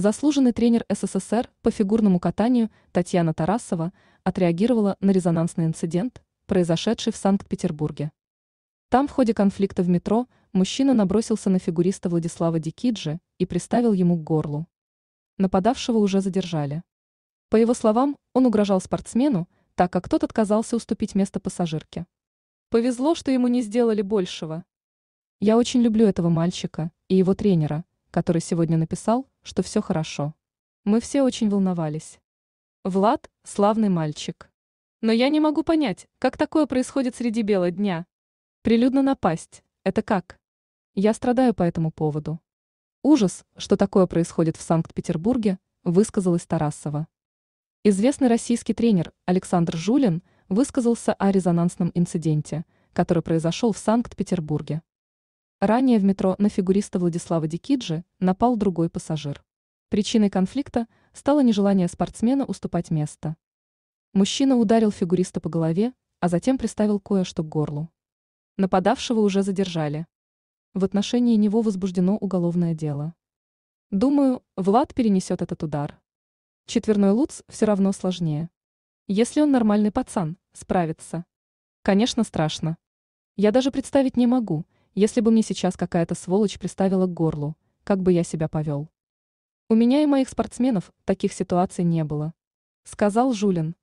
Заслуженный тренер СССР по фигурному катанию Татьяна Тарасова отреагировала на резонансный инцидент, произошедший в Санкт-Петербурге. Там в ходе конфликта в метро мужчина набросился на фигуриста Владислава Дикиджи и приставил ему к горлу. Нападавшего уже задержали. По его словам, он угрожал спортсмену, так как тот отказался уступить место пассажирке. Повезло, что ему не сделали большего. Я очень люблю этого мальчика и его тренера, который сегодня написал, что все хорошо. Мы все очень волновались. Влад – славный мальчик. Но я не могу понять, как такое происходит среди бела дня. Прилюдно напасть – это как? Я страдаю по этому поводу. Ужас, что такое происходит в Санкт-Петербурге, высказалась Тарасова. Известный российский тренер Александр Жулин высказался о резонансном инциденте, который произошел в Санкт-Петербурге. Ранее в метро на фигуриста Владислава Дикиджи напал другой пассажир. Причиной конфликта стало нежелание спортсмена уступать место. Мужчина ударил фигуриста по голове, а затем приставил кое-что к горлу. Нападавшего уже задержали. В отношении него возбуждено уголовное дело. Думаю, Влад перенесет этот удар. Четверной Луц все равно сложнее. Если он нормальный пацан, справится. Конечно, страшно. Я даже представить не могу – если бы мне сейчас какая-то сволочь приставила к горлу, как бы я себя повел. У меня и моих спортсменов таких ситуаций не было. Сказал Жулин,